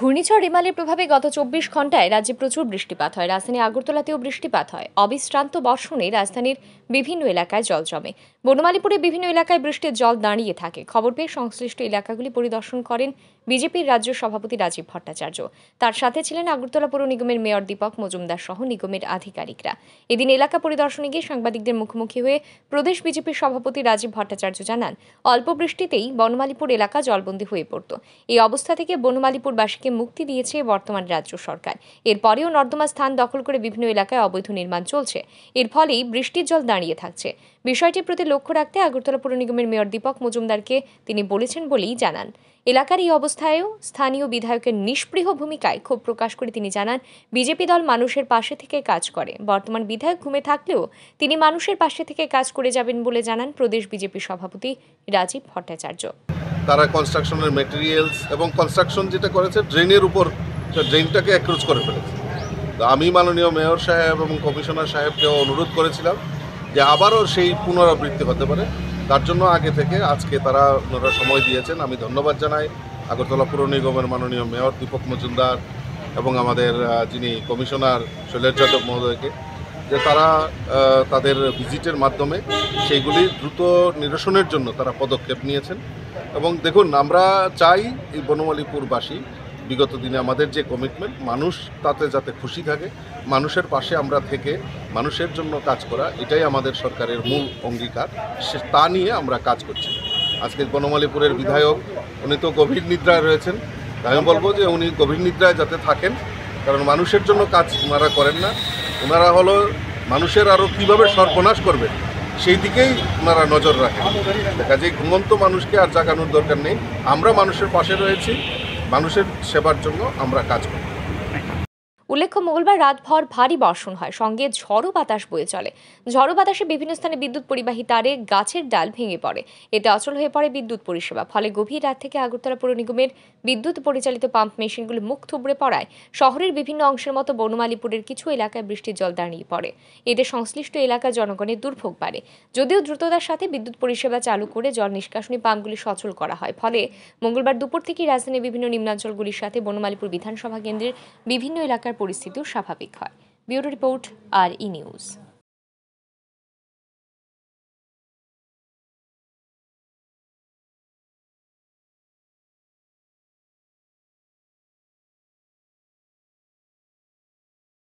ঘূর্ণিঝড় রিমালির প্রভাবে গত চব্বিশ ঘন্টায় রাজ্যে প্রচুর বৃষ্টিপাত হয় রাজধানী আগরতলাতেও বৃষ্টিপাত হয় অবিশ্রান্ত বর্ষণে রাজধানীর বিভিন্ন এলাকায় জল জমে বনমালীপুরে বিভিন্ন এলাকায় বৃষ্টির জল দাঁড়িয়ে থাকে খবর পেয়ে সংশ্লিষ্ট এলাকাগুলি পরিদর্শন করেন বিজেপির রাজ্য সভাপতি রাজীব ভট্টাচার্য তার সাথে ছিলেন আগরতলা পৌর নিগমের মেয়র দীপক মজুমদার সহ নিগমের আধিকারিকরা এদিন এলাকা পরিদর্শনে গিয়ে সাংবাদিকদের মুখোমুখি হয়ে প্রদেশ বিজেপির সভাপতি রাজীব ভট্টাচার্য জানান অল্প বৃষ্টিতেই বনমালীপুর এলাকা জলবন্দী হয়ে পড়ত এই অবস্থা থেকে বনমালীপুরবাসী পরিবেশকে মুক্তি দিয়েছে বর্তমান রাজ্য সরকার এরপরেও নর্দমা স্থান দখল করে বিভিন্ন এলাকায় অবৈধ নির্মাণ চলছে এর ফলেই বৃষ্টির জল দাঁড়িয়ে থাকছে বিষয়টির প্রতি লক্ষ্য রাখতে আগরতলা পুর নিগমের মেয়র দীপক মজুমদারকে তিনি বলেছেন বলেই জানান এলাকার এই অবস্থায়ও স্থানীয় বিধায়কের নিষ্পৃহ ভূমিকায় ক্ষোভ প্রকাশ করে তিনি জানান বিজেপি দল মানুষের পাশে থেকে কাজ করে বর্তমান বিধায়ক ঘুমে থাকলেও তিনি মানুষের পাশে থেকে কাজ করে যাবেন বলে জানান প্রদেশ বিজেপি সভাপতি রাজীব ভট্টাচার্য তারা কনস্ট্রাকশনের মেটেরিয়ালস এবং কনস্ট্রাকশন যেটা করেছে ড্রেনের উপর ড্রেনটাকে অ্যাক্রোচ করে ফেলেছে তো আমি মাননীয় মেয়র সাহেব এবং কমিশনার সাহেবকেও অনুরোধ করেছিলাম যে আবারও সেই পুনরাবৃত্তি হতে পারে তার জন্য আগে থেকে আজকে তারা ওনারা সময় দিয়েছেন আমি ধন্যবাদ জানাই আগরতলা পুর নিগমের মাননীয় মেয়র দীপক মজুমদার এবং আমাদের যিনি কমিশনার শৈলেশ যাদব মহোদয়কে যে তারা তাদের ভিজিটের মাধ্যমে সেইগুলি দ্রুত নিরসনের জন্য তারা পদক্ষেপ নিয়েছেন এবং দেখুন আমরা চাই এই বনমালীপুরবাসী বিগত দিনে আমাদের যে কমিটমেন্ট মানুষ তাতে যাতে খুশি থাকে মানুষের পাশে আমরা থেকে মানুষের জন্য কাজ করা এটাই আমাদের সরকারের মূল অঙ্গীকার সে তা নিয়ে আমরা কাজ করছি আজকে বনমালীপুরের বিধায়ক উনি তো গভীর নিদ্রায় রয়েছেন তাই আমি বলবো যে উনি গভীর নিদ্রায় যাতে থাকেন কারণ মানুষের জন্য কাজ ওনারা করেন না ওনারা হলো মানুষের আরও কীভাবে সর্বনাশ করবেন সেই দিকেই ওনারা নজর রাখেন কাজে ঘুমন্ত মানুষকে আর জাগানোর দরকার নেই আমরা মানুষের পাশে রয়েছি মানুষের সেবার জন্য আমরা কাজ করি উল্লেখ্য মঙ্গলবার রাতভর ভারী বর্ষণ হয় সঙ্গে ঝড়ো বাতাস বয়ে চলে ঝড়ো বাতাসে বিভিন্ন স্থানে বিদ্যুৎ পরিবাহী তারে গাছের ডাল ভেঙে পড়ে এতে অচল হয়ে পড়ে বিদ্যুৎ পরিষেবা ফলে গভীর রাত থেকে আগরতলা পৌর নিগমের বিদ্যুৎ পরিচালিত পাম্প মেশিনগুলো মুখ থুবড়ে পড়ায় শহরের বিভিন্ন অংশের মতো বনমালীপুরের কিছু এলাকায় বৃষ্টির জল দাঁড়িয়ে পড়ে এতে সংশ্লিষ্ট এলাকা জনগণের দুর্ভোগ বাড়ে যদিও দ্রুততার সাথে বিদ্যুৎ পরিষেবা চালু করে জল নিষ্কাশনী পাম্পগুলি সচল করা হয় ফলে মঙ্গলবার দুপুর থেকেই রাজধানীর বিভিন্ন নিম্নাঞ্চলগুলির সাথে বনমালীপুর বিধানসভা কেন্দ্রের বিভিন্ন এলাকার পরিস্থিতিও স্বাভাবিক হয় bureau report R E news